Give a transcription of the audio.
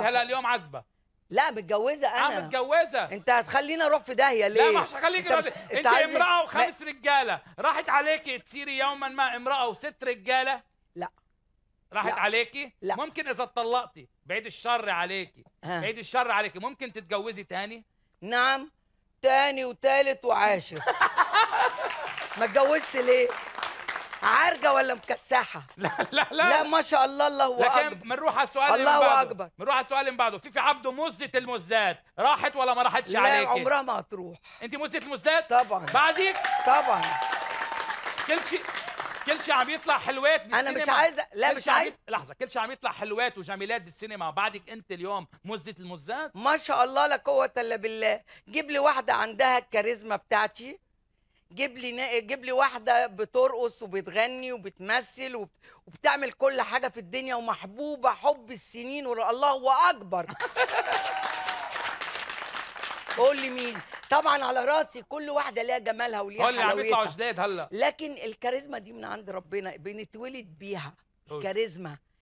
هلا اليوم عزبه لا متجوزه انا اه متجوزه انت هتخليني اروح في داهيه ليه؟ لا مش هخليك انت, مش... انت, انت امراه إيه؟ وخمس ما... رجاله راحت عليكي تصيري يوما ما امراه وست رجاله؟ لا راحت لا. عليكي؟ لا ممكن اذا اتطلقتي بعيد الشر عليكي بعيد الشر عليكي ممكن تتجوزي تاني؟ نعم تاني وتالت وعاشر ما اتجوزتش ليه؟ عارجه ولا مكسحه لا لا لا لا ما شاء الله الله اكبر لكن بنروح على السؤال الله اللي بعده. اكبر بنروح على السؤال اللي بعده فيفي عبده مزه المزات راحت ولا ما راحتش عليك؟ لا عمرها ما هتروح انت مزه المزات طبعا بعدك؟ طبعا كل شيء كل شيء عم يطلع حلوات بالسينما انا مش عايزه لا مش عايز لحظه كل شيء عم يطلع حلوات وجميلات بالسينما بعدك انت اليوم مزه المزات ما شاء الله لا قوه الا بالله جيب لي واحده عندها الكاريزما بتاعتي جيب لي جيب لي واحده بترقص وبتغني وبتمثل وبتعمل كل حاجه في الدنيا ومحبوبه حب السنين الله اكبر قول لي مين طبعا على راسي كل واحده ليها جمالها وليها حلاوتها لي عم يطلعوا جداد هلا لكن الكاريزما دي من عند ربنا بنتولد بيها الكاريزما